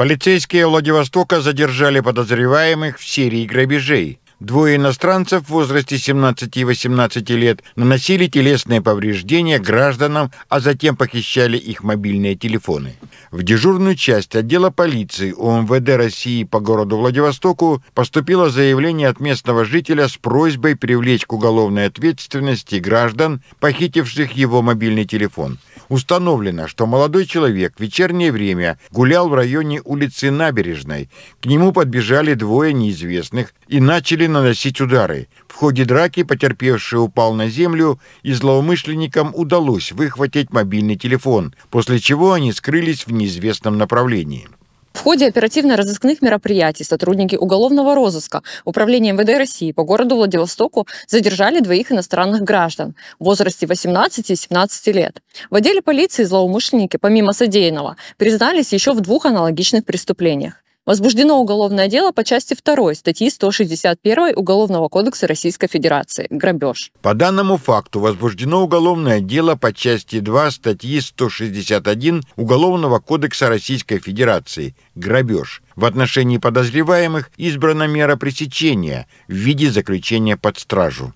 Полицейские Владивостока задержали подозреваемых в серии грабежей. Двое иностранцев в возрасте 17 и 18 лет наносили телесные повреждения гражданам, а затем похищали их мобильные телефоны. В дежурную часть отдела полиции ОМВД России по городу Владивостоку поступило заявление от местного жителя с просьбой привлечь к уголовной ответственности граждан, похитивших его мобильный телефон – Установлено, что молодой человек в вечернее время гулял в районе улицы Набережной. К нему подбежали двое неизвестных и начали наносить удары. В ходе драки потерпевший упал на землю, и злоумышленникам удалось выхватить мобильный телефон, после чего они скрылись в неизвестном направлении. В ходе оперативно-розыскных мероприятий сотрудники уголовного розыска Управления МВД России по городу Владивостоку задержали двоих иностранных граждан в возрасте 18 и 17 лет. В отделе полиции злоумышленники, помимо содеянного, признались еще в двух аналогичных преступлениях возбуждено уголовное дело по части 2 статьи 161 Уголовного кодекса Российской Федерации «Грабеж». По данному факту возбуждено уголовное дело по части 2 статьи 161 Уголовного кодекса Российской Федерации «Грабеж». В отношении подозреваемых избрана мера пресечения в виде заключения под стражу.